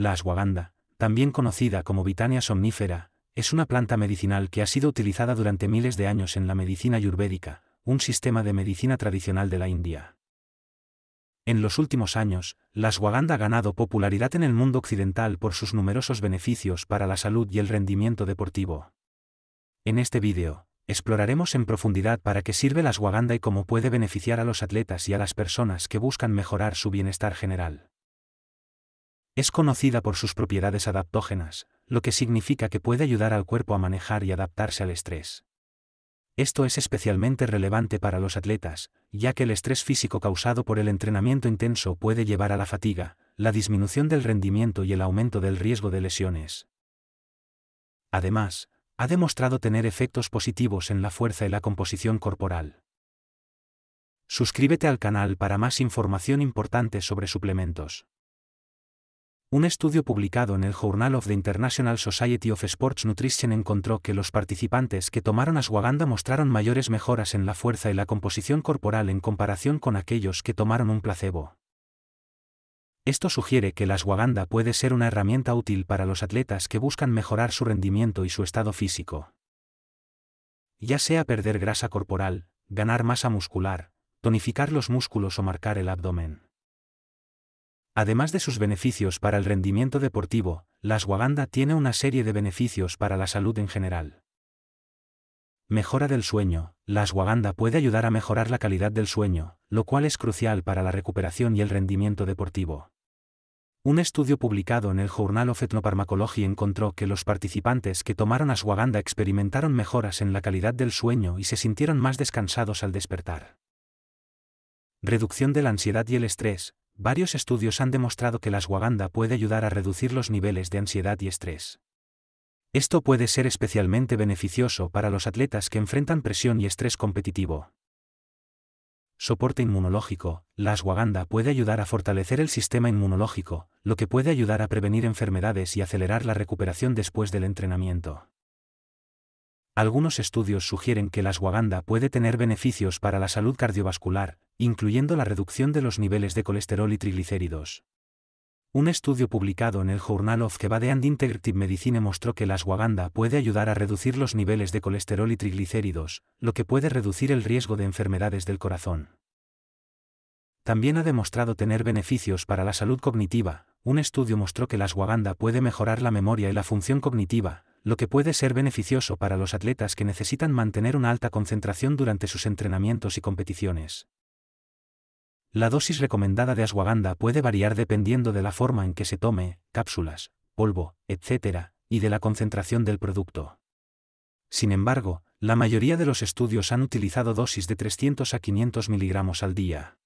La ashwagandha, también conocida como Vitania somnífera, es una planta medicinal que ha sido utilizada durante miles de años en la medicina ayurvédica, un sistema de medicina tradicional de la India. En los últimos años, la ashwagandha ha ganado popularidad en el mundo occidental por sus numerosos beneficios para la salud y el rendimiento deportivo. En este vídeo, exploraremos en profundidad para qué sirve la ashwagandha y cómo puede beneficiar a los atletas y a las personas que buscan mejorar su bienestar general. Es conocida por sus propiedades adaptógenas, lo que significa que puede ayudar al cuerpo a manejar y adaptarse al estrés. Esto es especialmente relevante para los atletas, ya que el estrés físico causado por el entrenamiento intenso puede llevar a la fatiga, la disminución del rendimiento y el aumento del riesgo de lesiones. Además, ha demostrado tener efectos positivos en la fuerza y la composición corporal. Suscríbete al canal para más información importante sobre suplementos. Un estudio publicado en el Journal of the International Society of Sports Nutrition encontró que los participantes que tomaron ashwagandha mostraron mayores mejoras en la fuerza y la composición corporal en comparación con aquellos que tomaron un placebo. Esto sugiere que la ashwagandha puede ser una herramienta útil para los atletas que buscan mejorar su rendimiento y su estado físico. Ya sea perder grasa corporal, ganar masa muscular, tonificar los músculos o marcar el abdomen. Además de sus beneficios para el rendimiento deportivo, la ashwagandha tiene una serie de beneficios para la salud en general. Mejora del sueño. La ashwagandha puede ayudar a mejorar la calidad del sueño, lo cual es crucial para la recuperación y el rendimiento deportivo. Un estudio publicado en el Journal of Ethnopharmacology encontró que los participantes que tomaron ashwagandha experimentaron mejoras en la calidad del sueño y se sintieron más descansados al despertar. Reducción de la ansiedad y el estrés. Varios estudios han demostrado que la ashwagandha puede ayudar a reducir los niveles de ansiedad y estrés. Esto puede ser especialmente beneficioso para los atletas que enfrentan presión y estrés competitivo. Soporte inmunológico. La ashwagandha puede ayudar a fortalecer el sistema inmunológico, lo que puede ayudar a prevenir enfermedades y acelerar la recuperación después del entrenamiento. Algunos estudios sugieren que la ashwagandha puede tener beneficios para la salud cardiovascular, incluyendo la reducción de los niveles de colesterol y triglicéridos. Un estudio publicado en el Journal of and Integrative Medicine mostró que la ashwagandha puede ayudar a reducir los niveles de colesterol y triglicéridos, lo que puede reducir el riesgo de enfermedades del corazón. También ha demostrado tener beneficios para la salud cognitiva. Un estudio mostró que la ashwagandha puede mejorar la memoria y la función cognitiva, lo que puede ser beneficioso para los atletas que necesitan mantener una alta concentración durante sus entrenamientos y competiciones. La dosis recomendada de ashwagandha puede variar dependiendo de la forma en que se tome, cápsulas, polvo, etc., y de la concentración del producto. Sin embargo, la mayoría de los estudios han utilizado dosis de 300 a 500 miligramos al día.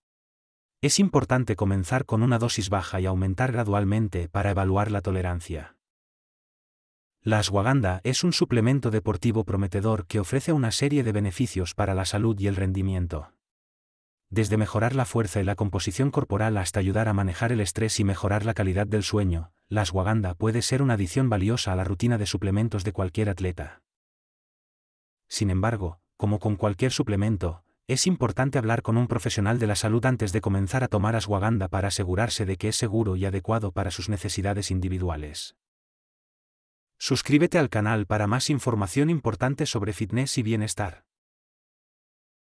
Es importante comenzar con una dosis baja y aumentar gradualmente para evaluar la tolerancia. La ashwagandha es un suplemento deportivo prometedor que ofrece una serie de beneficios para la salud y el rendimiento desde mejorar la fuerza y la composición corporal hasta ayudar a manejar el estrés y mejorar la calidad del sueño, la ashwagandha puede ser una adición valiosa a la rutina de suplementos de cualquier atleta. Sin embargo, como con cualquier suplemento, es importante hablar con un profesional de la salud antes de comenzar a tomar ashwagandha para asegurarse de que es seguro y adecuado para sus necesidades individuales. Suscríbete al canal para más información importante sobre fitness y bienestar.